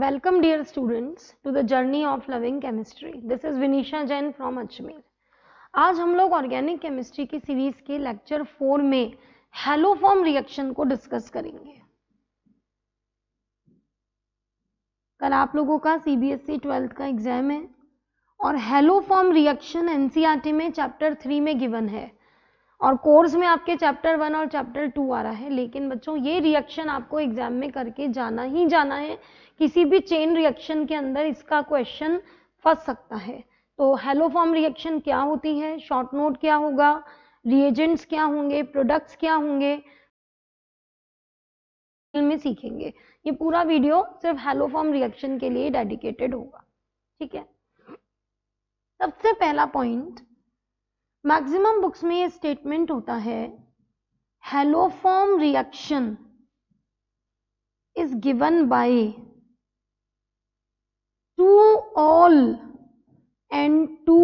Welcome dear students to the journey of loving chemistry this is Vinisha Jain from Ajmer आज हम लोग organic chemistry की series के लेक्चर फोर में हेलोफॉर्म रिएक्शन को डिस्कस करेंगे कल आप लोगों का सीबीएसई ट्वेल्थ e का एग्जाम है और हेलोफॉर्म रिएक्शन एनसीआरटी में चैप्टर थ्री में गिवन है और कोर्स में आपके चैप्टर वन और चैप्टर टू आ रहा है लेकिन बच्चों ये रिएक्शन आपको एग्जाम में करके जाना ही जाना है किसी भी चेन रिएक्शन के अंदर इसका क्वेश्चन फंस सकता है तो हेलो फॉर्म रिएक्शन क्या होती है शॉर्ट नोट क्या होगा रिएजेंट्स क्या होंगे प्रोडक्ट्स क्या होंगे में सीखेंगे ये पूरा वीडियो सिर्फ हेलोफॉर्म रिएक्शन के लिए डेडिकेटेड होगा ठीक है सबसे पहला पॉइंट मैक्सिमम बुक्स में ये स्टेटमेंट होता है haloform reaction is given by two ol and two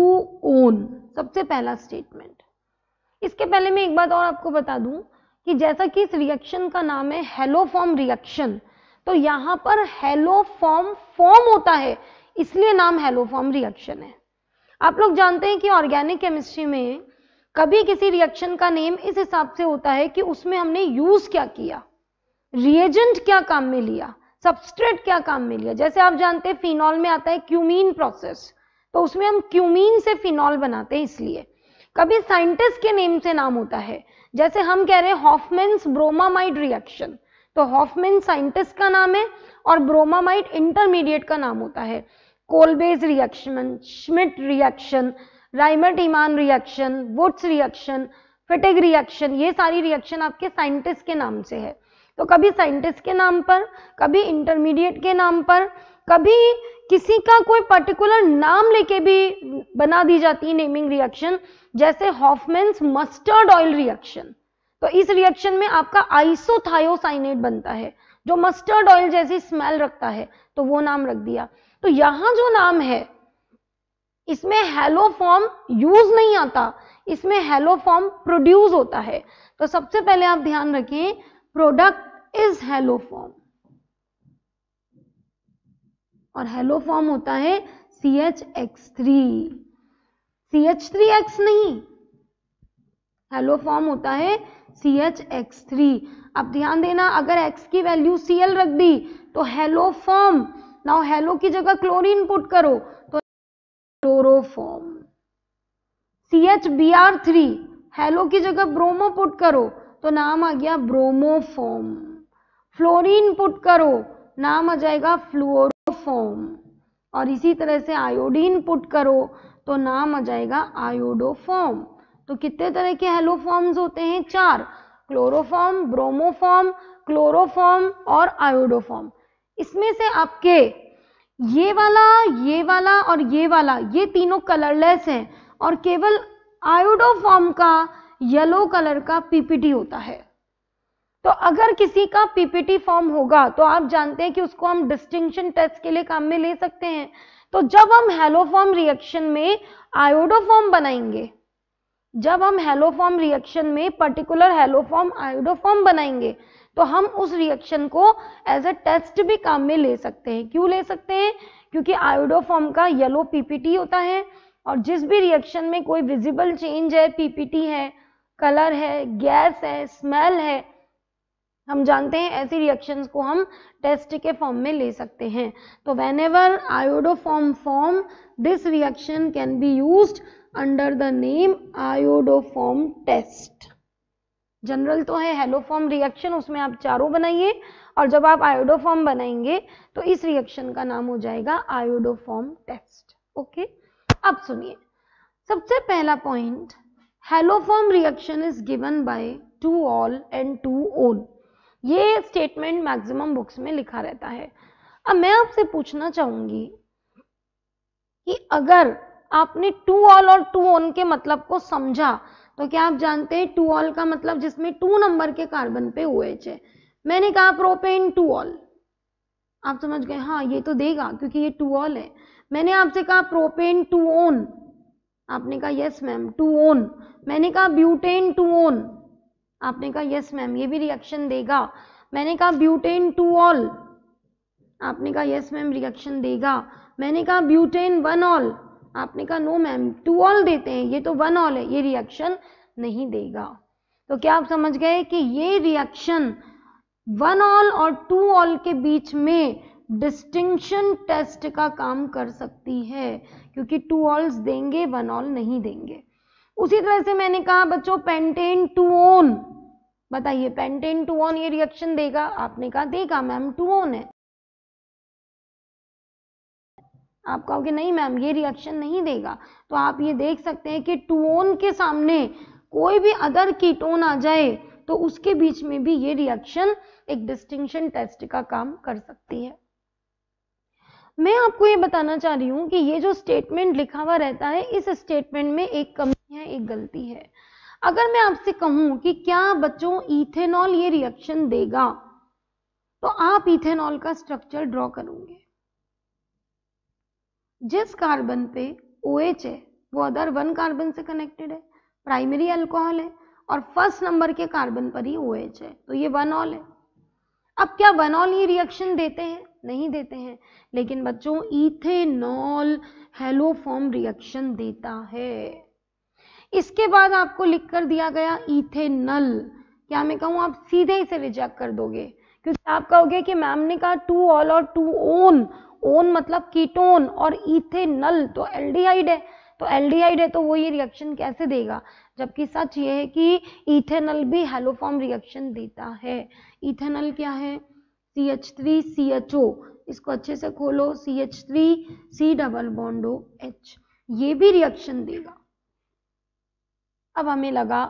one सबसे पहला स्टेटमेंट इसके पहले मैं एक बात और आपको बता दूं कि जैसा कि इस रिएक्शन का नाम है हेलोफॉर्म रिएक्शन तो यहां पर हेलोफॉर्म फॉर्म होता है इसलिए नाम हेलोफॉर्म रिएक्शन है आप लोग जानते हैं कि ऑर्गेनिक केमिस्ट्री में कभी किसी रिएक्शन का नेम इस हिसाब से होता है कि उसमें हमने यूज क्या किया रिएजेंट क्या काम में लिया सबस्ट्रेट क्या काम में लिया जैसे आप जानते हैं फिनॉल में आता है क्यूमीन प्रोसेस तो उसमें हम क्यूमीन से फिनॉल बनाते हैं इसलिए कभी साइंटिस्ट के नेम से नाम होता है जैसे हम कह रहे हैं हॉफमेन्स ब्रोमामाइड रिएक्शन तो हॉफमेन साइंटिस्ट का नाम है और ब्रोमामाइड इंटरमीडिएट का नाम होता है Kolbe's reaction Schmidt reaction Reimer Tiemann reaction Wurtz reaction Fittig reaction ये सारी रिएक्शन आपके साइंटिस्ट के नाम से है तो कभी साइंटिस्ट के नाम पर कभी इंटरमीडिएट के नाम पर कभी किसी का कोई पर्टिकुलर नाम लेके भी बना दी जाती है नेमिंग रिएक्शन जैसे हॉफमेन्स मस्टर्ड ऑयल रिएक्शन तो इस रिएक्शन में आपका आइसोथायोसाइनेट बनता है जो मस्टर्ड ऑयल जैसी स्मेल रखता है तो वो नाम रख दिया तो यहां जो नाम है इसमें हेलो फॉर्म यूज नहीं आता इसमें हेलो फॉर्म प्रोड्यूस होता है तो सबसे पहले आप ध्यान रखें प्रोडक्ट इज हेलो फॉर्म और हेलो फॉर्म होता है C H X three C H three X नहीं हेलो फॉर्म होता है सी एच एक्स थ्री अब ध्यान देना अगर एक्स की वैल्यू सीएल रख दी तो हेलो फॉर्म नाउ हेलो की जगह क्लोरीन पुट करो तो chloroform C H B R three halo की जगह ब्रोमो पुट करो तो नाम आ गया ब्रोमोफॉर्म फ्लोरीन पुट करो नाम आ जाएगा फ्लोरोफॉर्म और इसी तरह से आयोडीन पुट करो तो नाम आ जाएगा आयोडोफॉर्म तो कितने तरह के हेलोफॉर्म्स होते हैं चार क्लोरोफॉर्म ब्रोमोफॉर्म क्लोरोफॉर्म और आयोडोफॉर्म इसमें से आपके ये वाला ये वाला और ये वाला ये तीनों कलरलेस हैं और केवल आयोडोफॉर्म का येलो कलर का पीपीटी होता है तो अगर किसी का पीपीटी फॉर्म होगा तो आप जानते हैं कि उसको हम डिस्टिंक्शन टेस्ट के लिए काम में ले सकते हैं तो जब हम हेलोफॉर्म रिएक्शन में आयोडोफॉर्म बनाएंगे जब हम हेलोफॉर्म रिएक्शन में पर्टिकुलर हेलोफॉर्म आयोडोफॉर्म बनाएंगे तो हम उस रिएक्शन को एज अ टेस्ट भी काम में ले सकते हैं क्यों ले सकते हैं क्योंकि आयोडोफॉर्म का येलो पीपीटी होता है और जिस भी रिएक्शन में कोई विजिबल चेंज है पीपीटी है कलर है गैस है स्मेल है हम जानते हैं ऐसी रिएक्शंस को हम टेस्ट के फॉर्म में ले सकते हैं तो whenever iodoform form this reaction can be use under the name iodoform test general तो है हेलोफॉर्म रिएक्शन उसमें आप चारों बनाइए और जब आप आयोडोफॉर्म बनाएंगे तो इस रिएक्शन का नाम हो जाएगा आयोडोफॉर्म टेस्ट ओके अब सुनिए सबसे पहला point haloform reaction is given by two ol and two ol ये स्टेटमेंट मैक्सिमम बुक्स में लिखा रहता है अब मैं आपसे पूछना चाहूंगी कि अगर आपने टू ऑल और टू ओन के मतलब को समझा तो क्या आप जानते हैं टू ऑल का मतलब जिसमें टू नंबर के कार्बन पे हुए एच है मैंने कहा प्रोपेन टू ऑल आप समझ गए हाँ ये तो देगा क्योंकि ये टू ऑल है मैंने आपसे कहा प्रोपेन टू ओन आपने कहा यस मैम टू ओन मैंने कहा ब्यूटेन टू ओन आपने कहा यस मैम ये भी रिएक्शन देगा मैंने कहा ब्यूटेन टू ऑल आपने कहा यस मैम रिएक्शन देगा मैंने कहा ब्यूटेन वन ऑल आपने कहा नो मैम टू ऑल देते हैं ये तो वन ऑल है ये रिएक्शन नहीं देगा तो क्या आप समझ गए कि ये रिएक्शन वन ऑल और टू ऑल के बीच में डिस्टिंक्शन टेस्ट का काम कर सकती है क्योंकि टू ऑल्स देंगे वन ऑल नहीं देंगे उसी तरह से मैंने कहा बच्चों पेंटेन टू ऑन बताइए पेंटेन टू ऑन ये रिएक्शन देगा आपने कहा देगा मैम टू ऑन है आप कहोगे नहीं मैम ये रिएक्शन नहीं देगा तो आप ये देख सकते हैं कि टूओन के सामने कोई भी अदर कीटोन आ जाए तो उसके बीच में भी ये रिएक्शन एक डिस्टिंक्शन टेस्ट का काम कर सकती है मैं आपको ये बताना चाह रही हूं कि ये जो स्टेटमेंट लिखा हुआ रहता है इस स्टेटमेंट में एक कमी है एक गलती है अगर मैं आपसे कहूं कि क्या बच्चों इथेनॉल ये रिएक्शन देगा तो आप इथेनॉल का स्ट्रक्चर ड्रॉ करोगे जिस कार्बन पे ओ OH है वो अदर वन कार्बन से कनेक्टेड है प्राइमरी अल्कोहल है और फर्स्ट नंबर के कार्बन पर ही ओ OH है तो ये वन ऑल है अब क्या वन ऑल ही रिएक्शन देते हैं नहीं देते हैं लेकिन बच्चों इथेनॉल हेलोफॉर्म रिएक्शन देता है इसके बाद आपको लिख कर दिया गया इथेनल क्या मैं कहूं आप सीधे इसे रिजेक्ट कर दोगे क्योंकि आप कहोगे कि मैम ने कहा टू ऑल और टू ओन ओन मतलब कीटोन और इथे नल तो एल्डिहाइड है तो एल्डिहाइड है तो वो ये रिएक्शन कैसे देगा जबकि सच ये है कि इथेनल भी हेलोफॉर्म रिएक्शन देता है इथेनल क्या है C H three C H O इसको अच्छे से खोलो C H three C double bond O H ये भी रिएक्शन देगा अब हमें लगा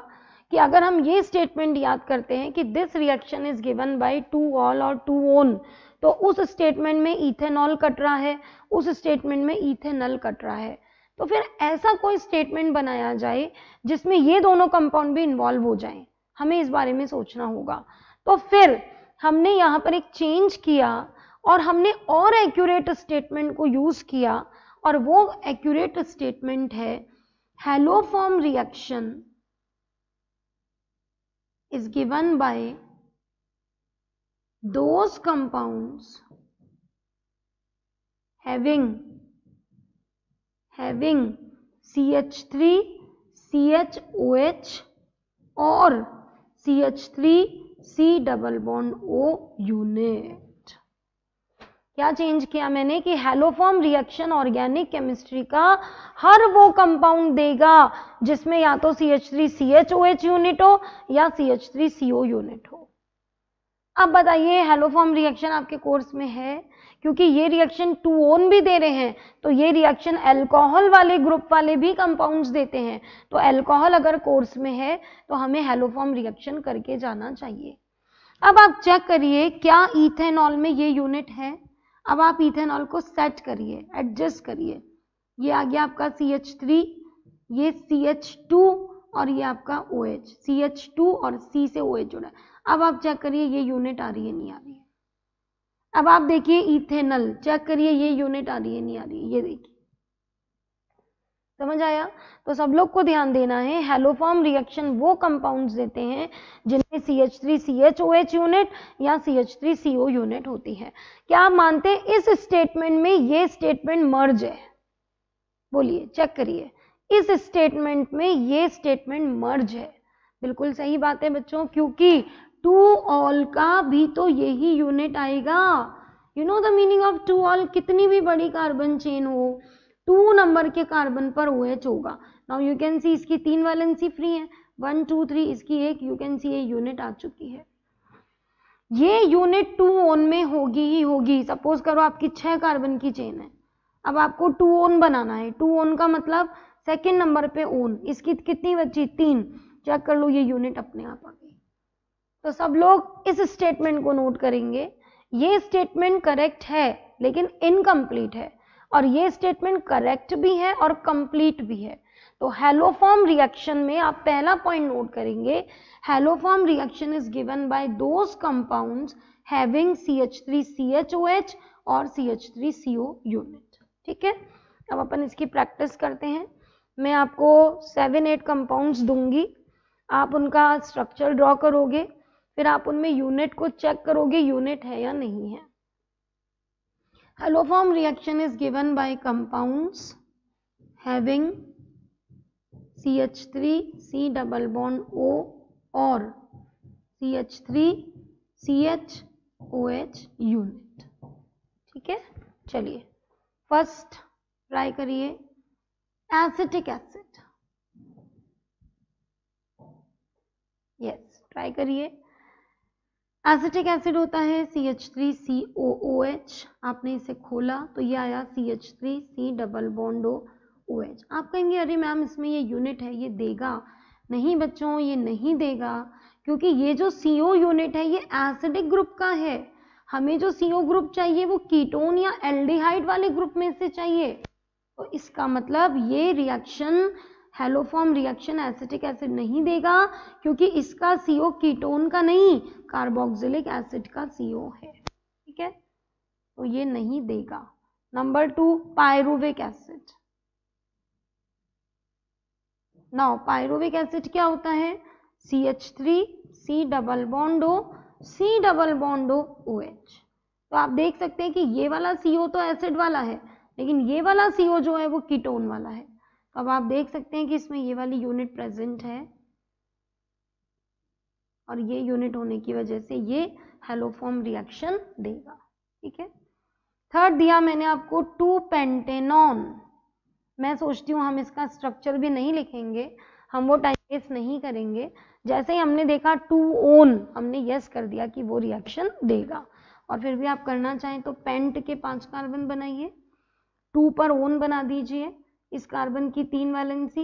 कि अगर हम ये स्टेटमेंट याद करते हैं कि this reaction is given by two ol और टू ओन तो उस स्टेटमेंट में इथेनॉल कट रहा है उस स्टेटमेंट में इथेनल कट रहा है तो फिर ऐसा कोई स्टेटमेंट बनाया जाए जिसमें ये दोनों कंपाउंड भी इन्वॉल्व हो जाएं हमें इस बारे में सोचना होगा तो फिर हमने यहाँ पर एक चेंज किया और हमने और एक्यूरेट स्टेटमेंट को यूज़ किया और वो एक्यूरेट स्टेटमेंट है haloform reaction is given by those compounds having having CH3 CHOH or CH3 C double bond O unit क्या चेंज किया मैंने कि हेलोफॉर्म रिएक्शन ऑर्गेनिक केमिस्ट्री का हर वो कंपाउंड देगा जिसमें या तो C C H H three O H unit हो या C H three CH3CO unit हो अब बताइए हेलोफॉर्म रिएक्शन आपके कोर्स में है क्योंकि ये रिएक्शन टू ओन भी दे रहे हैं तो ये रिएक्शन अल्कोहल वाले ग्रुप वाले भी कंपाउंड्स देते हैं तो अल्कोहल अगर कोर्स में है तो हमें हेलोफॉर्म रिएक्शन करके जाना चाहिए अब आप चेक करिए क्या इथेनॉल में ये यूनिट है अब आप इथेनॉल को सेट करिए एडजस्ट करिए ये आ गया आपका सी एच थ्री ये सी एच टू और ये आपका O H C H two और सी से ओ एच जुड़ा है अब आप चेक करिए ये यूनिट आ रही है नहीं आ रही है अब आप देखिए इथेनल चेक करिए ये यूनिट आ रही है नहीं आ रही है ये देखिए समझ आया तो सब लोग को ध्यान देना है हेलोफॉर्म रिएक्शन वो कंपाउंड्स देते हैं जिनमें C H three C H O H unit या C H three C O unit होती है क्या आप मानते हैं इस स्टेटमेंट में ये स्टेटमेंट मर्ज है बोलिए चेक करिए इस स्टेटमेंट में ये स्टेटमेंट मर्ज है बिल्कुल सही बात है बच्चों क्योंकि टू ऑल का भी तो यही यूनिट आएगा you know the meaning of two ol कितनी भी बड़ी कार्बन चेन हो टू नंबर के कार्बन पर ओ OH एच होगा नाउ यू कैन सी इसकी तीन वैलेंसी फ्री है वन टू थ्री इसकी एक यू कैन सी ये यूनिट आ चुकी है ये यूनिट टू ओन में होगी ही होगी सपोज करो आपकी छह कार्बन की चेन है अब आपको टू ओन बनाना है टू ओन का मतलब सेकेंड नंबर पे ओन इसकी कितनी बची तीन चेक कर लो ये यूनिट अपने आप आ तो सब लोग इस स्टेटमेंट को नोट करेंगे ये स्टेटमेंट करेक्ट है लेकिन इनकम्प्लीट है और ये स्टेटमेंट करेक्ट भी है और कंप्लीट भी है तो हेलोफॉर्म रिएक्शन में आप पहला पॉइंट नोट करेंगे haloform reaction is given by those compounds having H और CH3CO यूनिट ठीक है अब अपन इसकी प्रैक्टिस करते हैं मैं आपको सेवन एट कंपाउंड्स दूंगी आप उनका स्ट्रक्चर ड्रॉ करोगे फिर आप उनमें यूनिट को चेक करोगे यूनिट है या नहीं है haloform reaction is given by compounds having C H three C double bond O और C H three C H O H unit ठीक है चलिए फर्स्ट ट्राई करिए एसिटिक एसिड यस ट्राई करिए एसिटिक एसिड होता है C H three C O O H आपने इसे खोला तो ये आया C H three C double bond O O H आप कहेंगे अरे मैम इसमें ये यूनिट है ये देगा नहीं बच्चों ये नहीं देगा क्योंकि ये जो सी ओ यूनिट है ये एसिडिक ग्रुप का है हमें जो सी ओ ग्रुप चाहिए वो कीटोन या एल्डिहाइड वाले ग्रुप में से चाहिए तो इसका मतलब ये reaction haloform reaction acetic acid नहीं देगा क्योंकि इसका सीओ कीटोन का नहीं कार्बोक्सिलिक एसिड का सीओ है ठीक है तो ये नहीं देगा number two pyruvic acid now pyruvic acid क्या होता है C H three C double bond O C double bond O O H तो आप देख सकते हैं कि ये वाला सीओ तो एसिड वाला है लेकिन ये वाला सीओ जो है वो कीटोन वाला है अब आप देख सकते हैं कि इसमें ये वाली यूनिट प्रेजेंट है और ये यूनिट होने की वजह से ये हेलोफॉर्म रिएक्शन देगा ठीक है थर्ड दिया मैंने आपको टू पेंटेनॉन मैं सोचती हूँ हम इसका स्ट्रक्चर भी नहीं लिखेंगे हम वो टाइम वेस्ट नहीं करेंगे जैसे ही हमने देखा टू ओन हमने यस कर दिया कि वो रिएक्शन देगा और फिर भी आप करना चाहें तो पेंट के पांच कार्बन बनाइए टू पर ओन बना दीजिए इस कार्बन की तीन वैलेंसी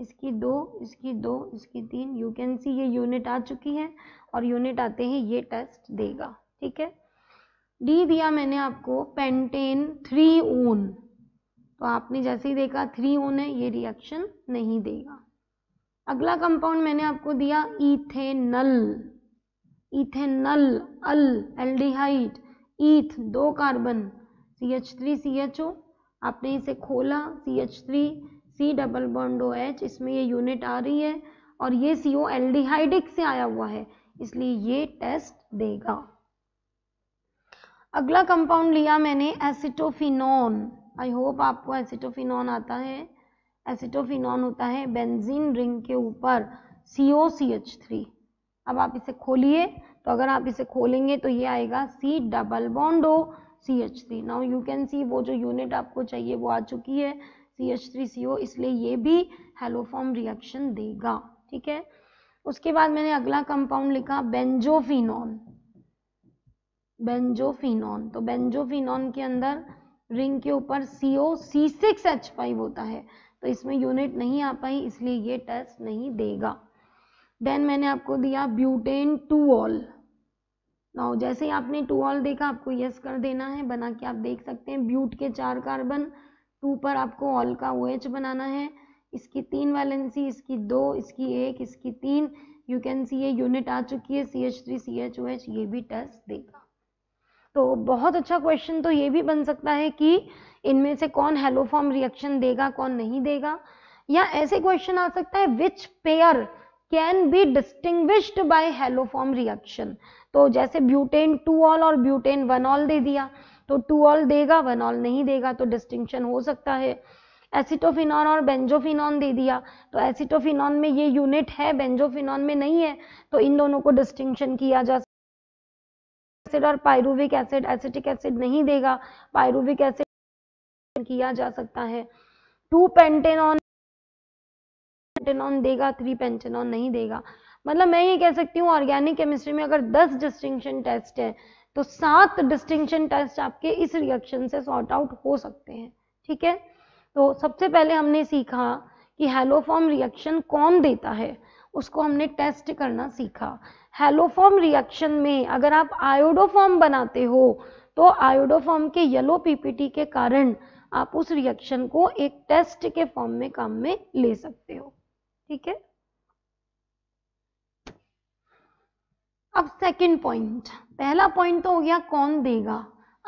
इसकी दो इसकी दो इसकी तीन यू कैन सी ये यूनिट आ चुकी है और यूनिट आते ही ये टेस्ट देगा ठीक है डी दिया मैंने आपको पेंटेन थ्री ओन तो आपने जैसे ही देखा थ्री ओन है ये रिएक्शन नहीं देगा अगला कंपाउंड मैंने आपको दिया ethanal ethanal al aldehyde eth दो carbon C H three C H O आपने इसे खोला C H three C double bond O H इसमें ये यूनिट आ रही है और ये सी ओ एल्डिहाइडिक से आया हुआ है इसलिए ये टेस्ट देगा अगला कंपाउंड लिया मैंने एसिटोफिनॉन आई होप आपको एसिटोफिनॉन आता है एसिटोफिनॉन होता है बेंजीन रिंग के ऊपर सी ओ सी एच थ्री अब आप इसे खोलिए तो अगर आप इसे खोलेंगे तो ये आएगा C double bond O C H three now you can see वो जो यूनिट आपको चाहिए वो आ चुकी है सी एच थ्री सी ओ इसलिए ये भी हेलोफॉर्म रिएक्शन देगा ठीक है उसके बाद मैंने अगला कंपाउंड लिखा बेंजोफिनॉन बेंजोफिनॉन तो बेंजोफिनॉन के अंदर रिंग के ऊपर C O C six H five होता है तो इसमें यूनिट नहीं आ पाई इसलिए ये टेस्ट नहीं देगा देन मैंने आपको दिया ब्यूटेन टू ऑल नाउ जैसे ही आपने टू ऑल देखा आपको यस कर देना है बना के आप देख सकते हैं ब्यूट के चार कार्बन टू पर आपको ऑल का ओ OH बनाना है इसकी तीन वैलेंसी इसकी दो इसकी एक इसकी तीन यू कैन सी ये यूनिट आ चुकी है C H three C H O H ये भी टेस्ट देगा तो बहुत अच्छा क्वेश्चन तो ये भी बन सकता है कि इनमें से कौन हेलोफॉर्म रिएक्शन देगा कौन नहीं देगा या ऐसे क्वेश्चन आ सकता है which pair can be distinguished by haloform reaction तो जैसे ब्यूटेन टू ऑल और ब्यूटेन वन ऑल दे दिया तो टू ऑल देगा वन ऑल नहीं देगा तो डिस्टिंक्शन हो सकता है एसिटोफिनॉन और बेंजोफिनॉन दे दिया तो एसिटोफिनॉन में ये यूनिट है बेंजोफिनॉन में नहीं है तो इन दोनों को डिस्टिंक्शन किया जा एसिड और पायरुविक एसिड एसिटिक एसिड नहीं देगा पायरुविक एसिड किया जा सकता है टू पेंटेनॉन पेंटेनॉन देगा थ्री पेंटेनॉन नहीं देगा मतलब मैं ये कह सकती हूँ ऑर्गेनिक केमिस्ट्री में अगर 10 डिस्टिंक्शन टेस्ट है तो सात डिस्टिंक्शन टेस्ट आपके इस रिएक्शन से सॉर्ट आउट हो सकते हैं ठीक है तो सबसे पहले हमने सीखा कि हेलोफॉर्म रिएक्शन कौन देता है उसको हमने टेस्ट करना सीखा हेलोफॉर्म रिएक्शन में अगर आप आयोडोफॉर्म बनाते हो तो आयोडोफॉर्म के येलो पीपीटी के कारण आप उस रिएक्शन को एक टेस्ट के फॉर्म में काम में ले सकते हो ठीक है अब सेकंड पॉइंट पहला पॉइंट तो हो गया कौन देगा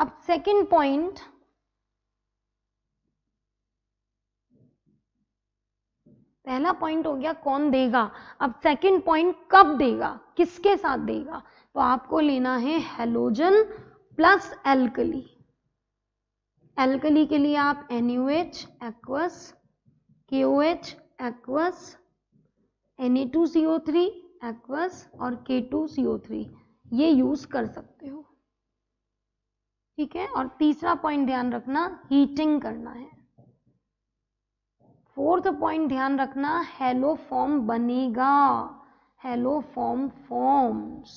अब सेकंड पॉइंट पहला पॉइंट हो गया कौन देगा अब सेकंड पॉइंट कब देगा किसके साथ देगा तो आपको लेना है हेलोजन प्लस एल्कली एल्कली के लिए आप H aqueous K O H aqueous two three aqueous और K two C O three ये यूज कर सकते हो ठीक है और तीसरा पॉइंट ध्यान रखना हीटिंग करना है फोर्थ पॉइंट ध्यान रखना हेलो फॉर्म बनेगा हेलो फॉर्म फॉर्म्स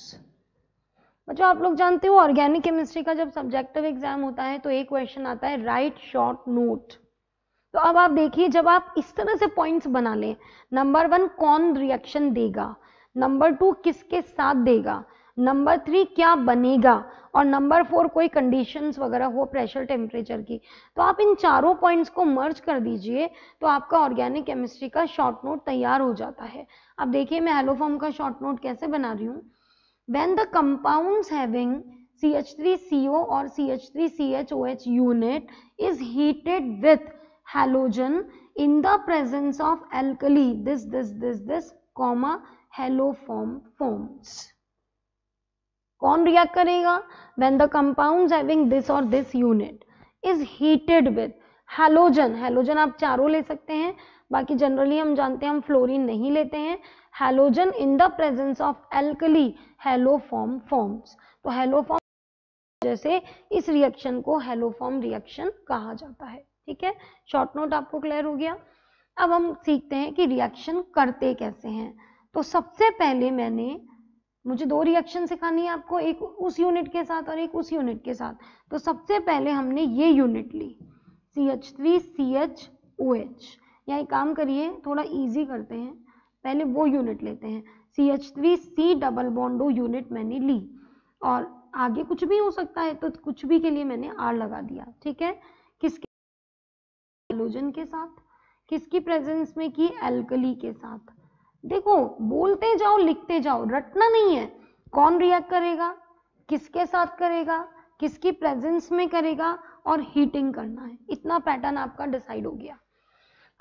बच्चों आप लोग जानते हो ऑर्गेनिक केमिस्ट्री का जब सब्जेक्टिव एग्जाम होता है तो एक क्वेश्चन आता है राइट शॉर्ट नोट तो अब आप देखिए जब आप इस तरह से पॉइंट्स बना लें नंबर वन कौन रिएक्शन देगा नंबर टू किसके साथ देगा नंबर थ्री क्या बनेगा और नंबर फोर कोई कंडीशंस वगैरह हो प्रेशर टेम्परेचर की तो आप इन चारों पॉइंट्स को मर्ज कर दीजिए तो आपका ऑर्गेनिक केमिस्ट्री का शॉर्ट नोट तैयार हो जाता है अब देखिए मैं हेलोफॉर्म का शॉर्ट नोट कैसे बना रही हूँ when the compound having C H three C O और C H three C H O H unit is heated with halogen in the presence of alkali this this this this comma haloform forms कौन react करेगा when the compound having this और this unit is heated with halogen halogen आप चारों ले सकते हैं बाकी generally हम जानते हैं हम फ्लोरिन नहीं लेते हैं halogen in the presence of alkali haloform forms तो हेलोफॉर्म जैसे इस रिएक्शन को हेलोफॉर्म रिएक्शन कहा जाता है ठीक है शॉर्ट नोट आपको क्लियर हो गया अब हम सीखते हैं कि रिएक्शन करते कैसे हैं तो सबसे पहले मैंने मुझे दो रिएक्शन सिखानी है आपको एक उस यूनिट के साथ और एक उस यूनिट के साथ तो सबसे पहले हमने ये यूनिट ली C H three C H O H या एक काम करिए थोड़ा इजी करते हैं पहले वो यूनिट लेते हैं C H three C double bond O unit मैंने ली और आगे कुछ भी हो सकता है तो कुछ भी के लिए मैंने आर लगा दिया ठीक है किसके हेलोजन के साथ किसकी प्रेजेंस में की एल्कली के साथ देखो बोलते जाओ लिखते जाओ रटना नहीं है कौन रिएक्ट करेगा किसके साथ करेगा किसकी प्रेजेंस में करेगा और हीटिंग करना है इतना पैटर्न आपका डिसाइड हो गया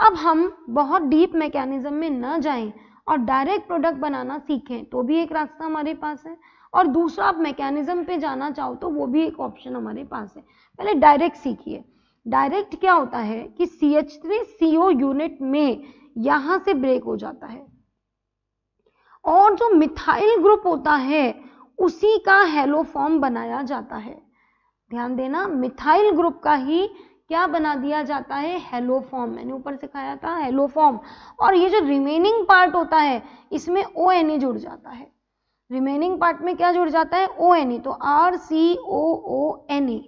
अब हम बहुत डीप मैकेनिज्म में न जाएं और डायरेक्ट प्रोडक्ट बनाना सीखें तो भी एक रास्ता हमारे पास है और दूसरा आप मैकेनिज्म पे जाना चाहो तो वो भी एक ऑप्शन हमारे पास है पहले डायरेक्ट सीखिए डायरेक्ट क्या होता है कि C H three C O unit में यहाँ से ब्रेक हो जाता है और जो मिथाइल ग्रुप होता है उसी का हेलो फॉर्म बनाया जाता है ध्यान देना मिथाइल ग्रुप का ही क्या बना दिया जाता है हेलो फॉर्म मैंने ऊपर सिखाया था हेलो फॉर्म और ये जो रिमेनिंग पार्ट होता है इसमें ओ एन ई जुड़ जाता है रिमेनिंग पार्ट में क्या जुड़ जाता है ओ एन ई तो R C O O N E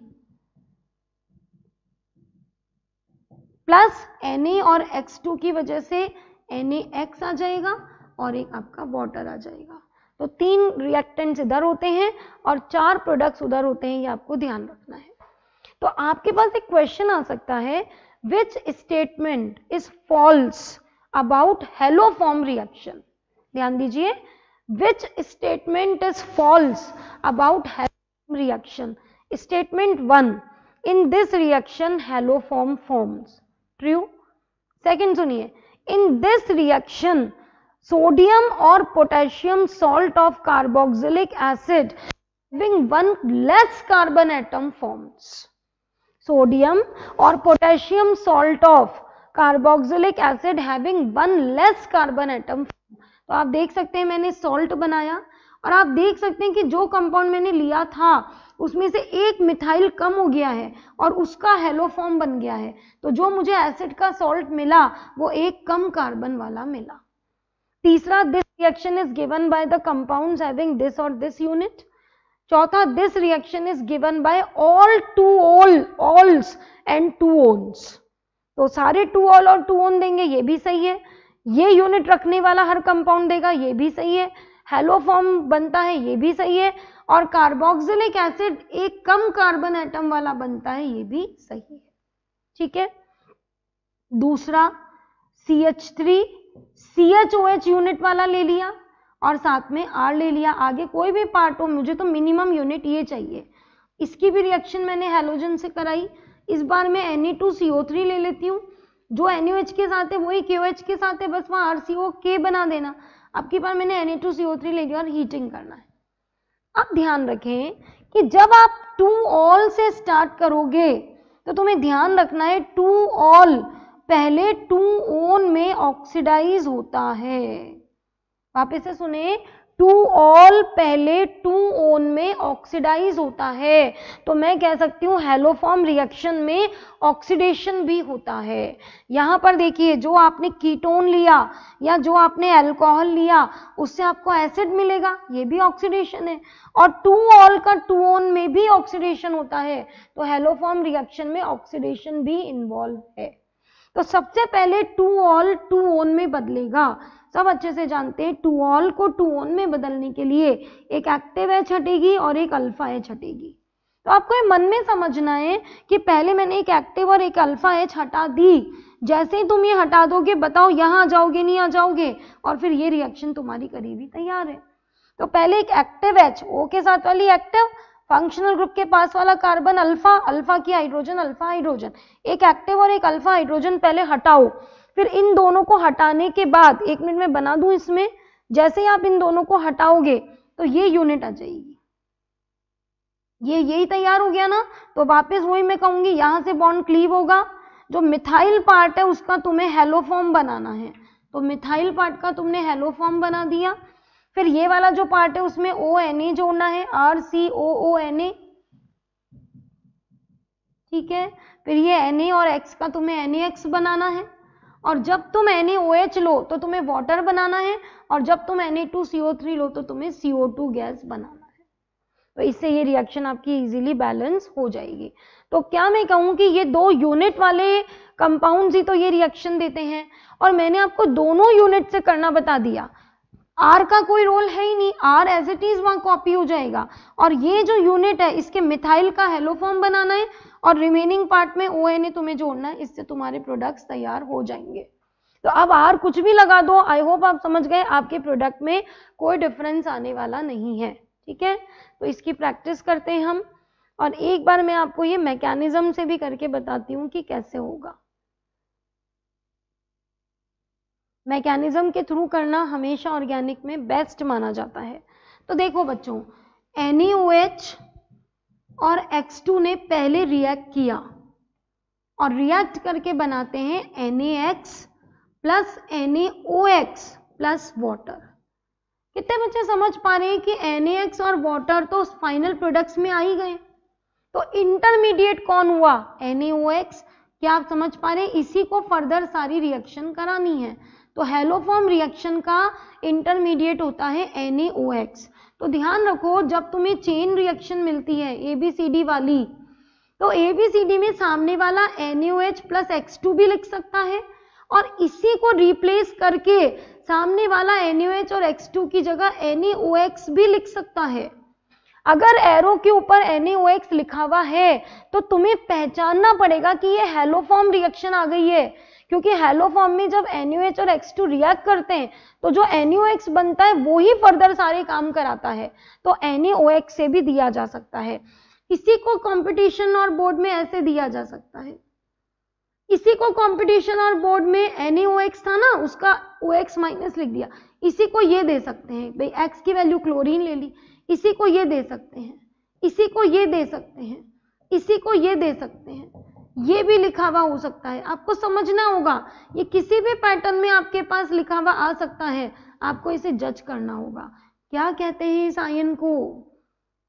plus N A e और एक्स टू की वजह से एन ए एक्स आ जाएगा और एक आपका वाटर आ जाएगा तो तीन रिएक्टेंट्स इधर होते हैं और चार प्रोडक्ट्स उधर होते हैं ये आपको ध्यान रखना है तो आपके पास एक क्वेश्चन आ सकता है which statement is false about haloform reaction ध्यान दीजिए which statement is false about halo reaction statement one in this reaction haloform forms true second सुनिए in this reaction sodium or potassium salt of carboxylic acid having one less carbon atom forms. Sodium or potassium salt of carboxylic acid having one less carbon atom तो आप देख सकते हैं मैंने salt बनाया और आप देख सकते हैं कि जो कंपाउंड मैंने लिया था उसमें से एक मिथाइल कम हो गया है और उसका हेलो फॉर्म बन गया है तो जो मुझे एसिड का सॉल्ट मिला वो एक कम कार्बन वाला मिला तीसरा this reaction is given by the compound having this और दिस यूनिट चौथा this reaction is given by all two ol ols and two ones तो सारे टू ऑल और टू ओन देंगे ये भी सही है ये यूनिट रखने वाला हर कंपाउंड देगा ये भी सही है हेलो फॉर्म बनता है ये भी सही है और कार्बोक्सिलिक एसिड एक कम कार्बन एटम वाला बनता है ये भी सही है ठीक है दूसरा C H three C H O H unit वाला ले लिया और साथ में आर ले लिया आगे कोई भी पार्ट हो मुझे तो मिनिमम यूनिट ये चाहिए इसकी भी रिएक्शन मैंने हेलोजन से कराई इस बार मैं N E two C O three ले लेती हूँ जो एन यू एच के साथ है वही के ओ एच के साथ है बस वहाँ आर सी ओ के बना देना अब की बार मैंने N E two C O three ले लिया और हीटिंग करना है अब ध्यान रखें कि जब आप टू ऑल से स्टार्ट करोगे तो तुम्हें ध्यान रखना है टू ऑल पहले टू ओन में ऑक्सीडाइज होता है वापस से सुने टू ऑल पहले टू ओन में ऑक्सीडाइज होता है तो मैं कह सकती हूँ हेलोफॉर्म रिएक्शन में ऑक्सीडेशन भी होता है यहाँ पर देखिए जो आपने कीटोन लिया या जो आपने एल्कोहल लिया उससे आपको एसिड मिलेगा ये भी ऑक्सीडेशन है और टू ऑल का टू ओन में भी ऑक्सीडेशन होता है तो हेलोफॉर्म रिएक्शन में ऑक्सीडेशन भी इन्वॉल्व है तो सबसे पहले टू ऑल टू ओन में बदलेगा सब अच्छे से जानते हैं टू ऑल को टू ओन में बदलने के लिए एक एक्टिव एच हटेगी और एक अल्फा एच हटेगी तो आपको ये मन में समझना है कि पहले मैंने एक एक्टिव और एक अल्फा एच हटा दी जैसे ही तुम ये हटा दोगे बताओ यहाँ आ जाओगे नहीं आ जाओगे और फिर ये रिएक्शन तुम्हारी करीबी तैयार है तो पहले एक एक्टिव एच ओ के साथ वाली एक्टिव फंक्शनल ग्रुप के पास वाला कार्बन अल्फा अल्फा की हाइड्रोजन अल्फा हाइड्रोजन एक एक्टिव और एक अल्फा हाइड्रोजन पहले हटाओ फिर इन दोनों को हटाने के बाद एक मिनट में बना दू इसमें जैसे ही आप इन दोनों को हटाओगे तो ये यूनिट आ जाएगी ये यही तैयार हो गया ना तो वापस वही मैं कहूंगी यहां से बॉन्ड क्लीव होगा जो मिथाइल पार्ट है उसका तुम्हें हेलोफॉर्म बनाना है तो मिथाइल पार्ट का तुमने हेलोफॉर्म बना दिया फिर ये वाला जो पार्ट है उसमें ओ एन ए जोड़ना है are C O O N A ठीक है फिर ये एन ए और एक्स का तुम्हें एन एक्स बनाना है और जब तुम एन एच लो तो तुम्हें वाटर बनाना है और जब तुम N A two C O three लो तो तुम्हें सी ओ टू गैस बनाना है तो इससे ये रिएक्शन आपकी इजीली बैलेंस हो जाएगी तो क्या मैं कहूँ कि ये दो यूनिट वाले कंपाउंड ही तो ये रिएक्शन देते हैं और मैंने आपको दोनों यूनिट से करना बता दिया आर का कोई रोल है ही नहीं आर एज इट इज वहां कॉपी हो जाएगा और ये जो यूनिट है इसके मिथाइल का हेलोफॉर्म बनाना है और रिमेनिंग पार्ट में ओ एन ए तुम्हें जोड़ना है इससे तुम्हारे प्रोडक्ट्स तैयार हो जाएंगे तो अब आर कुछ भी लगा दो आई होप आप समझ गए आपके प्रोडक्ट में कोई डिफरेंस आने वाला नहीं है ठीक है तो इसकी प्रैक्टिस करते हैं हम और एक बार मैं आपको ये मैकेनिज्म से भी करके बताती हूँ कि कैसे होगा मैकेनिज्म के थ्रू करना हमेशा ऑर्गेनिक में बेस्ट माना जाता है तो देखो बच्चों एन और X2 ने पहले रिएक्ट किया और रिएक्ट करके बनाते हैं NaX plus NaOX plus water कितने बच्चे समझ पा रहे हैं कि NaX और वाटर तो फाइनल प्रोडक्ट्स में आ ही गए तो इंटरमीडिएट कौन हुआ NaOX क्या आप समझ पा रहे हैं इसी को फर्दर सारी रिएक्शन करानी है तो हेलोफॉर्म रिएक्शन का इंटरमीडिएट होता है NaOX तो ध्यान रखो जब तुम्हें चेन रिएक्शन मिलती है ABCD वाली तो ABCD में सामने वाला NaOH प्लस X2 भी लिख सकता है और इसी को रिप्लेस करके सामने वाला NaOH और X2 की जगह NaOX भी लिख सकता है अगर एरो के ऊपर NaOX लिखा हुआ है तो तुम्हें पहचानना पड़ेगा कि ये हेलोफॉर्म रिएक्शन आ गई है क्योंकि हेलो फॉर्म में जब NaOH और X2 रिएक्ट करते हैं तो जो NaOX बनता है वो ही फर्दर सारे काम कराता है तो NaOX से भी दिया जा सकता है इसी को कंपटीशन और बोर्ड में ऐसे दिया जा सकता है इसी को कंपटीशन और बोर्ड में NaOX था ना उसका OX माइनस लिख दिया इसी को ये दे सकते हैं भाई X की वैल्यू क्लोरीन ले ली इसी को ये दे सकते हैं इसी को ये दे सकते हैं इसी को ये दे सकते हैं ये भी लिखा हुआ हो सकता है आपको समझना होगा ये किसी भी पैटर्न में आपके पास लिखा हुआ आ सकता है आपको इसे जज करना होगा क्या कहते हैं इस आयन को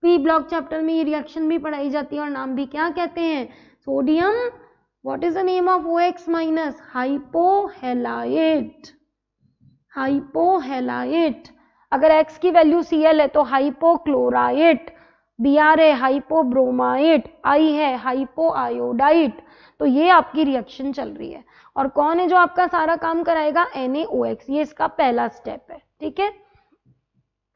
पी ब्लॉक चैप्टर में ये रिएक्शन भी पढ़ाई जाती है और नाम भी क्या कहते हैं sodium what is the name of O X minus hypohalite hypohalite अगर एक्स की वैल्यू सी एल है तो हाइपोक्लोराइट बी आर है हाइपोब्रोमाइट आई है हाइपोआयोडाइट तो ये आपकी रिएक्शन चल रही है और कौन है जो आपका सारा काम कराएगा एन ये इसका पहला स्टेप है ठीक है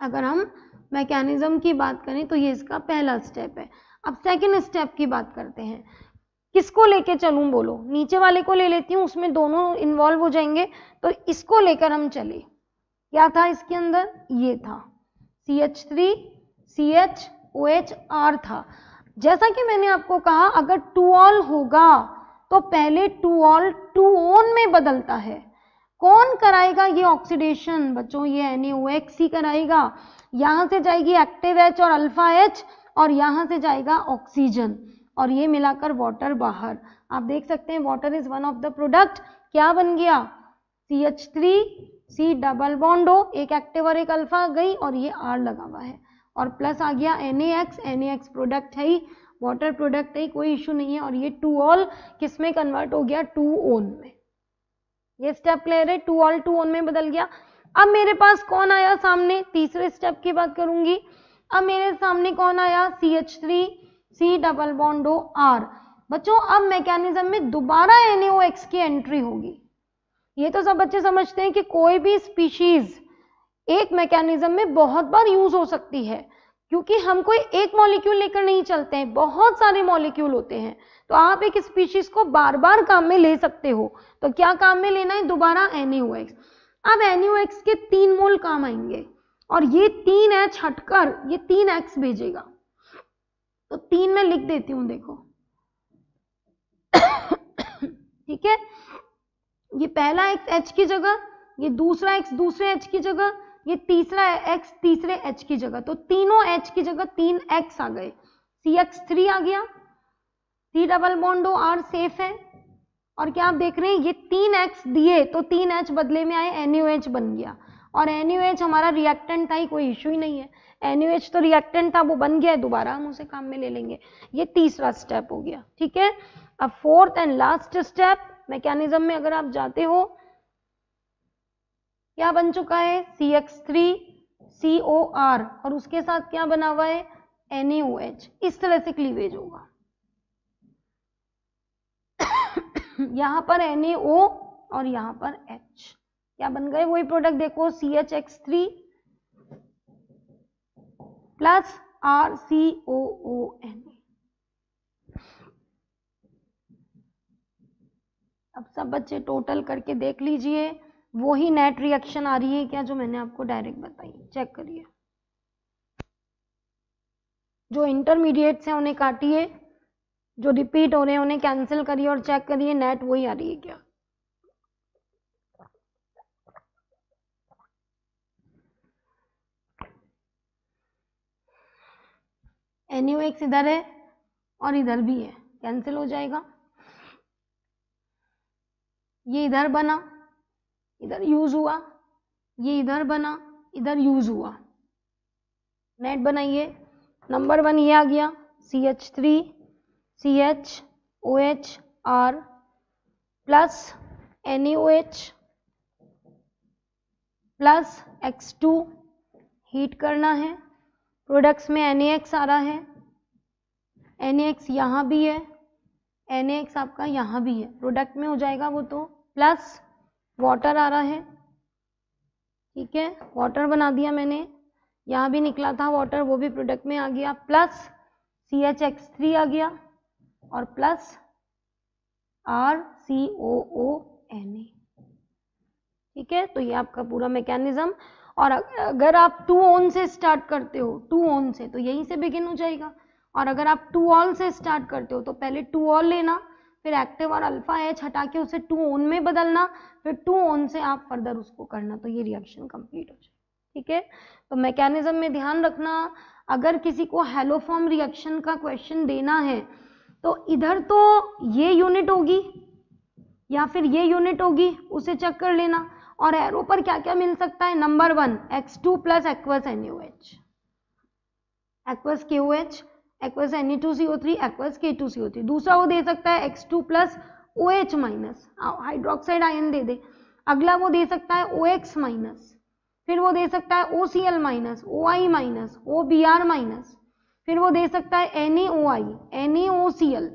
अगर हम मैकेनिज्म की बात करें तो ये इसका पहला स्टेप है अब सेकेंड स्टेप की बात करते हैं किसको लेके चलूं बोलो नीचे वाले को ले लेती हूँ उसमें दोनों इन्वॉल्व हो जाएंगे तो इसको लेकर हम चले क्या था इसके अंदर ये था C H three C H O H R था जैसा कि मैंने आपको कहा अगर टू ऑल होगा तो पहले टू ऑल टू ओन में बदलता है कौन कराएगा ये ऑक्सीडेशन बच्चों ये एन ही कराएगा यहां से जाएगी एक्टिव एच और अल्फा एच और यहां से जाएगा ऑक्सीजन और ये मिलाकर वाटर बाहर आप देख सकते हैं water is one of the product क्या बन गया C H three C double bond O एक एक्टिव और एक अल्फा गई और ये आर लगा हुआ है और प्लस आ गया N A X N A X product है ही वाटर प्रोडक्ट है कोई इशू नहीं है और ये टू ऑल किस में कन्वर्ट हो गया टू ओन में ये स्टेप क्लियर है टू ऑल टू ओन में बदल गया अब मेरे पास कौन आया सामने तीसरे स्टेप की बात करूंगी अब मेरे सामने कौन आया C H three C double bond O R बच्चों अब मैकेनिज्म में दोबारा एनएक्स की एंट्री होगी ये तो सब बच्चे समझते हैं कि कोई भी स्पीशीज़ एक मैकेनिज्म में बहुत बार यूज हो सकती है क्योंकि हम कोई एक मॉलिक्यूल लेकर नहीं चलते हैं बहुत सारे मॉलिक्यूल होते हैं तो आप एक स्पीशीज को बार बार काम में ले सकते हो तो क्या काम में लेना है दोबारा एनयू अब एनयू के तीन मोल काम आएंगे और ये तीन एच हटकर ये तीन एक्स भेजेगा तो तीन में लिख देती हूं देखो ठीक है ये पहला एक्स एच की जगह ये दूसरा एक्स दूसरे एच की जगह ये तीसरा x तीसरे h की जगह तो तीनों h की जगह तीन x आ गए सी एक्स थ्री आ गया three double bond O r safe है और क्या आप देख रहे हैं ये तीन x दिए तो तीन h बदले में आए एन यू एच बन गया और एन यू एच हमारा रिएक्टेंट था ही कोई इश्यू ही नहीं है एन यू एच तो रिएक्टेंट था वो बन गया है दोबारा हम उसे काम में ले लेंगे ये तीसरा स्टेप हो गया ठीक है अब fourth and last step mechanism में अगर आप जाते हो क्या बन चुका है C X three C O R और उसके साथ क्या बना हुआ है एन एच इस तरह से क्लीवेज होगा यहां पर एन और यहां पर H क्या बन गए वही प्रोडक्ट देखो C H X three plus R C O O N अब सब बच्चे टोटल करके देख लीजिए वही नेट रिएक्शन आ रही है क्या जो मैंने आपको डायरेक्ट बताई चेक करिए जो इंटरमीडिएट्स हैं उन्हें काटिए जो रिपीट हो रहे हैं उन्हें कैंसिल करिए और चेक करिए नेट वही आ रही है क्या एन यू एक्स इधर है और इधर भी है कैंसिल हो जाएगा ये इधर बना इधर यूज हुआ ये इधर बना इधर यूज हुआ नेट बनाइए नंबर वन ये आ गया C H three C H O H R plus N O H plus X two heat करना है प्रोडक्ट्स में एन एक्स आ रहा है एन एक्स यहाँ भी है एन एक्स आपका यहाँ भी है प्रोडक्ट में हो जाएगा वो तो प्लस वाटर आ रहा है ठीक है वाटर बना दिया मैंने यहाँ भी निकला था वाटर वो भी प्रोडक्ट में आ गया plus C H X three आ गया और plus R C O O N A ठीक है तो ये आपका पूरा मैकेनिज्म और अगर आप टू ओन से स्टार्ट करते हो टू ओन से तो यहीं से बिगिन हो जाएगा और अगर आप टू ऑल से स्टार्ट करते हो तो पहले टू ऑल लेना फिर एक्टिव और अल्फा एच हटा के उसे टू ओन में बदलना फिर टू ओन से आप फर्दर उसको करना तो ये रिएक्शन कंप्लीट हो जाए ठीक है तो मैकेनिज्म में ध्यान रखना अगर किसी को हेलोफॉर्म रिएक्शन का क्वेश्चन देना है तो इधर तो ये यूनिट होगी या फिर ये यूनिट होगी उसे चेक कर लेना और एरो पर क्या क्या मिल सकता है number one X two plus aqueous N U H aqueous K H aqueous N E two C O three aqueous K two C O three दूसरा वो दे सकता है X two plus O H minus hydroxide ion दे दे अगला वो दे सकता है ओ एक्स माइनस फिर वो दे सकता है O C L minus O I minus O B R minus फिर वो दे सकता है N A O I N A O C L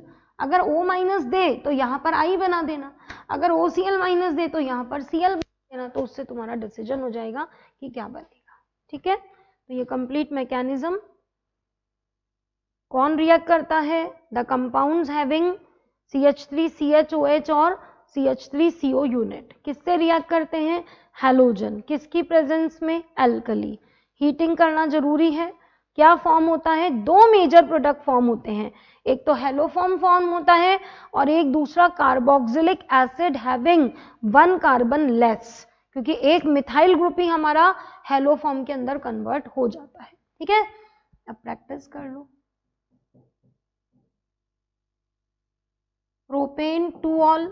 अगर ओ माइनस दे तो यहाँ पर आई बना देना अगर ओ सी एल माइनस दे तो यहाँ पर सी एल बना देना तो उससे तुम्हारा डिसीजन हो जाएगा कि क्या बनेगा ठीक है तो ये कंप्लीट मैकेनिज्म कौन रिएक्ट करता है the compound having C H three C H O H और C H three C O unit किससे रिएक्ट करते हैं हेलोजन किसकी प्रेजेंस में एल्कली हीटिंग करना जरूरी है क्या फॉर्म होता है दो मेजर प्रोडक्ट फॉर्म होते हैं एक तो हेलोफॉर्म फॉर्म होता है और एक दूसरा carboxylic acid having one carbon less क्योंकि एक मिथाइल ग्रुप ही हमारा हेलोफॉर्म के अंदर कन्वर्ट हो जाता है ठीक है अब प्रैक्टिस कर लो propane two ol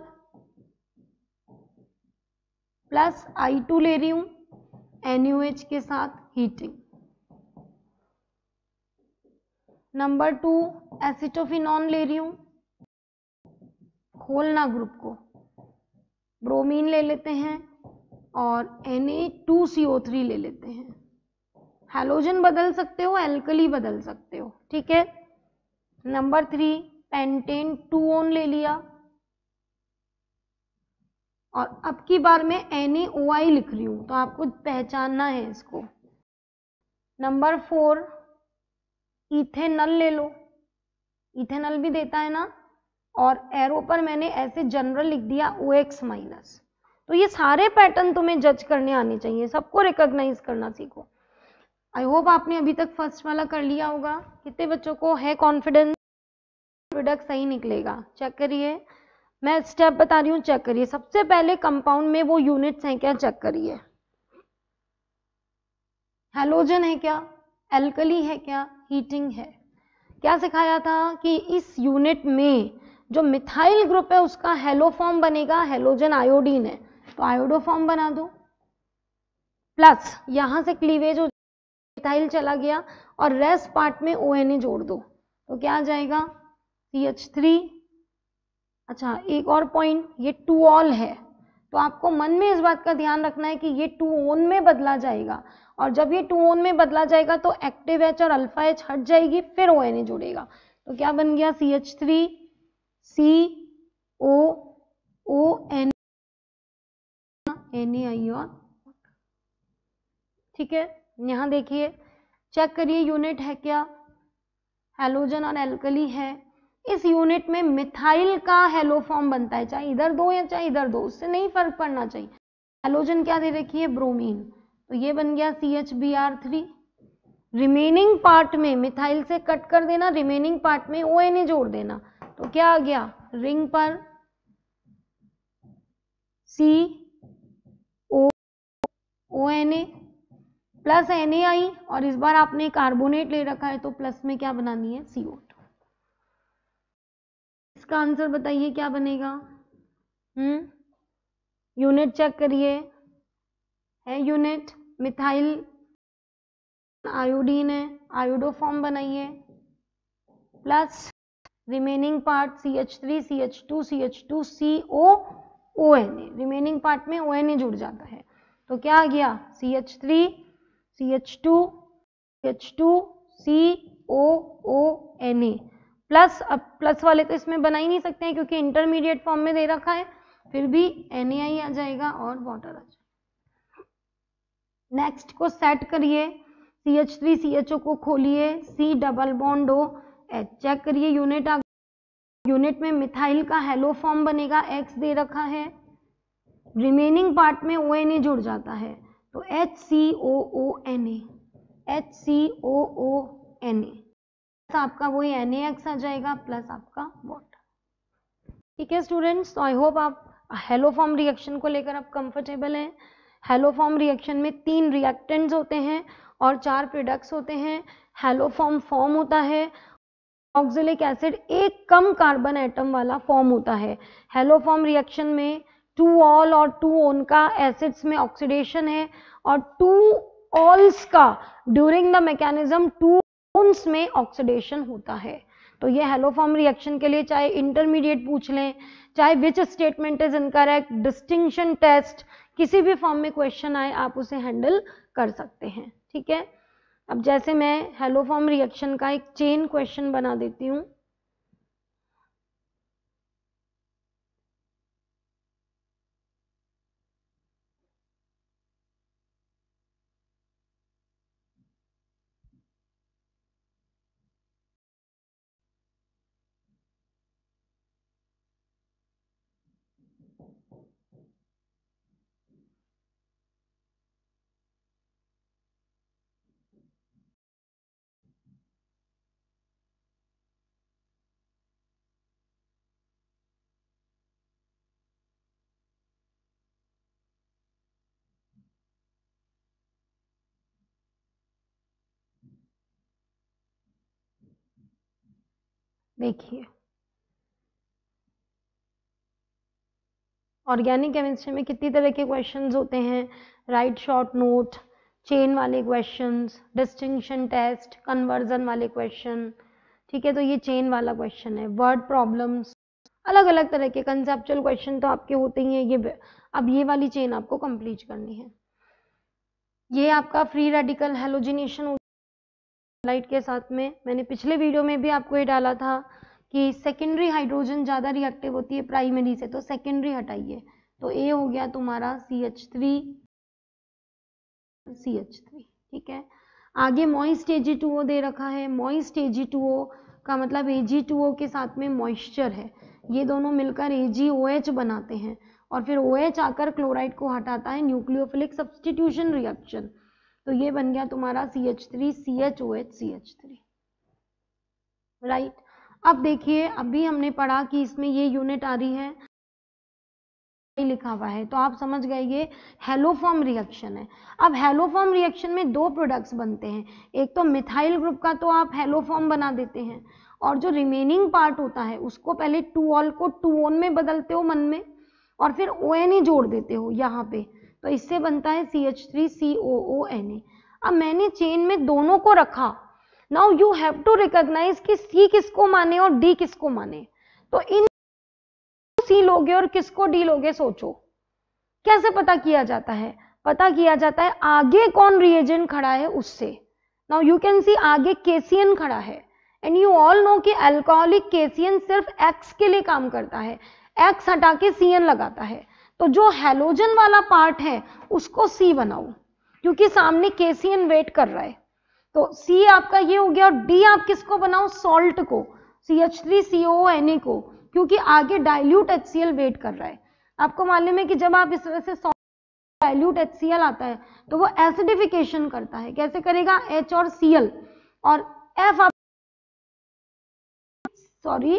plus I two ले रही हूं एनयूएच के साथ हीटिंग नंबर टू एसिटोफिनॉन ले रही हूं खोलना ग्रुप को ब्रोमीन ले लेते हैं और N A two C O three ले लेते हैं हेलोजन बदल सकते हो एल्कली बदल सकते हो ठीक है number three pentane two one ले लिया और अब की बार मैं एन ए ओ आई लिख रही हूं तो आपको पहचानना है इसको नंबर फोर इथेनल ले लो इथेनल भी देता है ना और एरो पर मैंने ऐसे जनरल लिख दिया ओ एक्स माइनस तो ये सारे पैटर्न तुम्हें जज करने आने चाहिए सबको रिकॉग्नाइज करना सीखो आई होप आपने अभी तक फर्स्ट वाला कर लिया होगा कितने बच्चों को है कॉन्फिडेंस प्रोडक्ट सही निकलेगा चेक करिए मैं स्टेप बता रही हूँ चेक करिए सबसे पहले कंपाउंड में वो यूनिट्स हैं क्या चेक करिए हेलोजन है क्या एल्कली है क्या हीटिंग है क्या सिखाया था कि इस यूनिट में जो मिथाइल ग्रुप है उसका हेलो फॉर्म बनेगा हेलोजन आयोडीन है तो आयोडो फॉर्म बना दो प्लस यहां से क्लीवेज हो मिथाइल चला गया और रेस्ट पार्ट में ओ जोड़ दो तो क्या आ जाएगा सी एच थ्री अच्छा एक और पॉइंट ये टू ऑल है तो आपको मन में इस बात का ध्यान रखना है कि ये टू ओन में बदला जाएगा और जब ये टू ओन में बदला जाएगा तो एक्टिव एच और अल्फा एच हट जाएगी फिर ओ एन ए जुड़ेगा तो क्या बन गया C H three C O O N N A I और ठीक है यहां देखिए चेक करिए यूनिट है क्या हेलोजन और एल्कली है इस यूनिट में मिथाइल का हेलोफॉर्म बनता है चाहे इधर दो या चाहे इधर दो उससे नहीं फर्क पड़ना चाहिए हेलोजन क्या दे रखी है ब्रोमीन तो ये बन गया C H B R three remaining part में मिथाइल से कट कर देना रिमेनिंग पार्ट में ओ एन ए जोड़ देना तो क्या आ गया रिंग पर C O O N A plus N A I और इस बार आपने कार्बोनेट ले रखा है तो प्लस में क्या बनानी है सी ओ इसका आंसर बताइए क्या बनेगा हम्म यूनिट चेक करिए है यूनिट मिथाइल आयोडीन है फॉर्म बनाइए plus remaining part C H three C H two C H two C O O N A remaining part में ओ एन ए जुड़ जाता है तो क्या आ गया C H three C H two C H two C O O N A plus अब plus वाले तो इसमें बना ही नहीं सकते हैं क्योंकि इंटरमीडिएट फॉर्म में दे रखा है फिर भी एन आ जाएगा और वाटर आ जाएगा नेक्स्ट को सेट करिए C H three C H O को खोलिए C double bond O H check करिए यूनिट आ यूनिट में मिथाइल का हेलो फॉर्म बनेगा एक्स दे रखा है रिमेनिंग पार्ट में ओ एन ए जुड़ जाता है तो H C O O N A H C O O N A आपका वही एन आ जाएगा प्लस आपका वाटर ठीक है स्टूडेंट्स आई होप आप हेलो फॉर्म रिएक्शन को लेकर आप कंफर्टेबल हैं हेलो फॉर्म रिएक्शन में तीन रिएक्टेंट्स होते हैं और चार प्रोडक्ट्स होते हैं हेलो फॉर्म फॉर्म होता है ऑक्जिलिक एसिड एक कम कार्बन एटम वाला फॉर्म होता है हेलो फॉर्म रिएक्शन में टू ऑल और टू ओन का एसिड्स में ऑक्सीडेशन है और टू ऑल्स का ड्यूरिंग द मैकेनिज्म टू में ऑक्सीडेशन होता है तो ये हेलोफॉर्म रिएक्शन के लिए चाहे इंटरमीडिएट पूछ लें चाहे which statement is incorrect distinction test किसी भी फॉर्म में क्वेश्चन आए आप उसे हैंडल कर सकते हैं ठीक है अब जैसे मैं हेलोफॉर्म रिएक्शन का एक चेन क्वेश्चन बना देती हूँ देखिए ऑर्गेनिक केमिस्ट्री में कितनी तरह के क्वेश्चंस होते हैं राइट शॉर्ट नोट चेन वाले क्वेश्चंस डिस्टिंक्शन टेस्ट कन्वर्जन वाले क्वेश्चन ठीक है तो ये चेन वाला क्वेश्चन है वर्ड प्रॉब्लम्स अलग अलग तरह के कंसेप्चुअल क्वेश्चन तो आपके होते ही हैं ये अब ये वाली चेन आपको कंप्लीट करनी है ये आपका फ्री रेडिकल हेलोजिनेशन लाइट के साथ में मैंने पिछले वीडियो में भी आपको ये डाला था कि सेकेंडरी हाइड्रोजन ज़्यादा रिएक्टिव होती है प्राइमरी से तो सेकेंडरी हटाइए तो ए हो गया तुम्हारा C H three C H three ठीक है आगे मॉइस्ट एजी टू ओ दे रखा है मॉइस्ट एजी टू ओ का मतलब एजी टू ओ के साथ में मॉइस्चर है ये दोनों मिलकर एजी ओ एच बनाते हैं और फिर ओ एच आकर क्लोराइड को हटाता है न्यूक्लियोफिलिक सब्सटीट्यूशन रिएक्शन तो ये बन गया तुम्हारा C H three C H O H C H three right अब देखिए अभी हमने पढ़ा कि इसमें ये यूनिट आ रही है लिखा हुआ है तो आप समझ गए ये हेलोफॉर्म रिएक्शन है अब हेलोफॉर्म रिएक्शन में दो प्रोडक्ट्स बनते हैं एक तो मिथाइल ग्रुप का तो आप हेलोफॉर्म बना देते हैं और जो रिमेनिंग पार्ट होता है उसको पहले टू ऑल को टू ओन में बदलते हो मन में और फिर ओ एन ए जोड़ देते हो यहाँ पे तो इससे बनता है C H three C O O N A अब मैंने चेन में दोनों को रखा now you have to recognize कि सी किसको माने और डी किसको माने तो इन सी लोगे और किसको डी लोगे सोचो कैसे पता किया जाता है पता किया जाता है आगे कौन रिएजन खड़ा है उससे नाउ यू कैन सी आगे केसियन खड़ा है एंड यू ऑल नो कि अल्कोहलिक केसियन सिर्फ एक्स के लिए काम करता है एक्स हटा के सी एन लगाता है तो जो हेलोजन वाला पार्ट है उसको सी बनाओ क्योंकि सामने केसियन वेट कर रहा है तो C आपका ये हो गया और D आप किसको बनाओ सॉल्ट को C H three C O N A को क्योंकि आगे dilute H C L wait कर रहा है आपको मालूम है कि जब आप इस तरह से डाइल्यूट एच सी एल आता है तो वो एसिडिफिकेशन करता है कैसे करेगा H और Cl और F आप सॉरी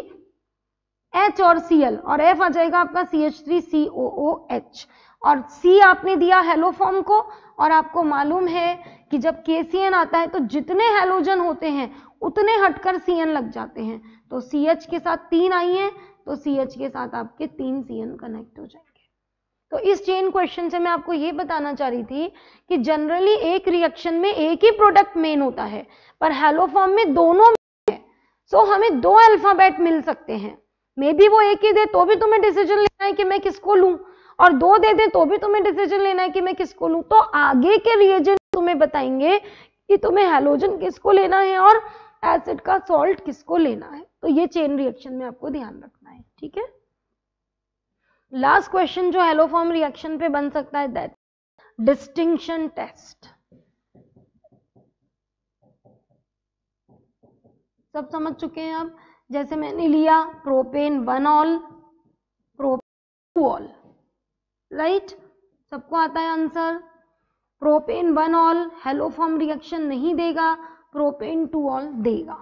एच और सी एल और एफ आ जाएगा आपका C H three C O O H और सी आपने दिया हेलोफॉर्म को और आपको मालूम है कि जब के आता है तो जितने हेलोजन होते हैं उतने हटकर सी लग जाते हैं तो सी एच के साथ तीन आई है तो सी एच के साथ आपके तीन सी कनेक्ट हो जाएंगे तो इस चेन क्वेश्चन से मैं आपको ये बताना चाह रही थी कि जनरली एक रिएक्शन में एक ही प्रोडक्ट मेन होता है पर हेलोफॉर्म में दोनों सो so, हमें दो अल्फाबेट मिल सकते हैं मे बी वो एक ही दे तो भी तुम्हें डिसीजन लेना है कि मैं किसको लूं और दो दे दे तो भी तुम्हें डिसीजन लेना है कि मैं किसको लूं तो आगे के रिएजेंट तुम्हें बताएंगे कि तुम्हें हेलोजन किसको लेना है और एसिड का सॉल्ट किसको लेना है तो ये चेन रिएक्शन में आपको ध्यान रखना है ठीक है लास्ट क्वेश्चन जो हेलोफॉर्म रिएक्शन पे बन सकता है दैट डिस्टिंक्शन टेस्ट सब समझ चुके हैं आप जैसे मैंने लिया propane one ol propane two ol right सबको आता है answer propane one ol haloform reaction नहीं देगा प्रोपेन टू ऑल देगा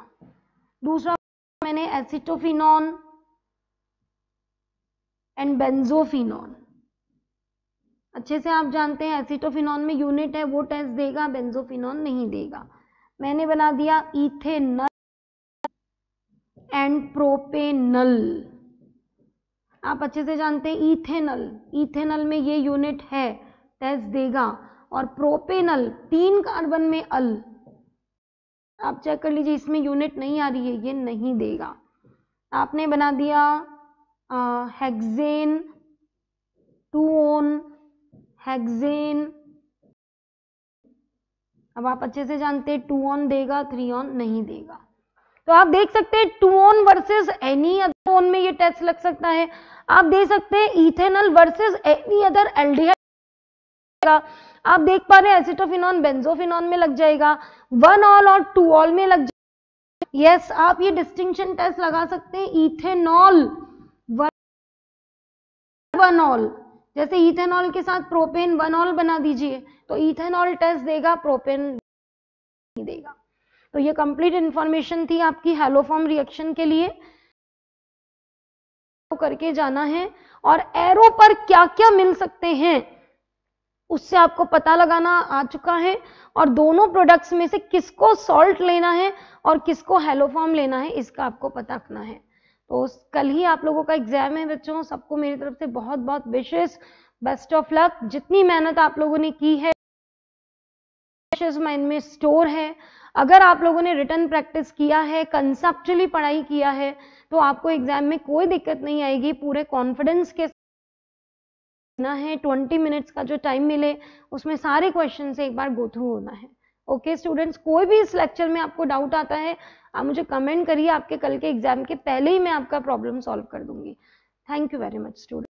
दूसरा मैंने एसिटोफिनॉन एंड बेंजोफिनॉन अच्छे से आप जानते हैं एसिटोफिनॉन में यूनिट है वो टेस्ट देगा बेंजोफिनॉन नहीं देगा मैंने बना दिया इथेन एंड प्रोपेनल आप अच्छे से जानते हैं इथेनल इथेनल में ये यूनिट है टेस्ट देगा और प्रोपेनल तीन कार्बन में अल आप चेक कर लीजिए इसमें यूनिट नहीं आ रही है ये नहीं देगा आपने बना दिया हेक्सेन टू ओन हेक्सेन अब आप अच्छे से जानते हैं टू ऑन देगा थ्री ऑन नहीं देगा तो आप देख सकते हैं two one versus any other one में ये टेस्ट लग सकता है आप देख सकते हैं ethanol versus any other aldehyde आप देख पा रहे हैं एसिटोफिनॉन बेंजोफिनॉन में लग जाएगा वन ऑल और टू ऑल में लग जाएगा यस yes, आप ये डिस्टिंक्शन टेस्ट लगा सकते हैं इथेनॉल वन ऑल जैसे इथेनॉल के साथ प्रोपेन वन ऑल बना दीजिए तो इथेनॉल टेस्ट देगा प्रोपेन नहीं देगा तो ये कंप्लीट इन्फॉर्मेशन थी आपकी हेलोफॉर्म रिएक्शन के लिए तो करके जाना है और एरो पर क्या क्या मिल सकते हैं उससे आपको पता लगाना आ चुका है और दोनों प्रोडक्ट्स में से किसको सॉल्ट लेना है और किसको हेलोफॉर्म लेना है इसका आपको पता रखना है तो कल ही आप लोगों का एग्जाम है बच्चों सबको मेरी तरफ से बहुत बहुत विशेष बेस्ट ऑफ लक जितनी मेहनत आप लोगों ने की है कॉन्शियस माइंड में स्टोर है अगर आप लोगों ने रिटर्न प्रैक्टिस किया है कंसेप्चुअली पढ़ाई किया है तो आपको एग्जाम में कोई दिक्कत नहीं आएगी पूरे कॉन्फिडेंस के ना है ट्वेंटी मिनट्स का जो टाइम मिले उसमें सारे क्वेश्चन से एक बार गो थ्रू होना है ओके okay, स्टूडेंट्स कोई भी इस लेक्चर में आपको डाउट आता है आप मुझे कमेंट करिए आपके कल के एग्जाम के पहले ही मैं आपका प्रॉब्लम सॉल्व कर दूंगी thank you very much student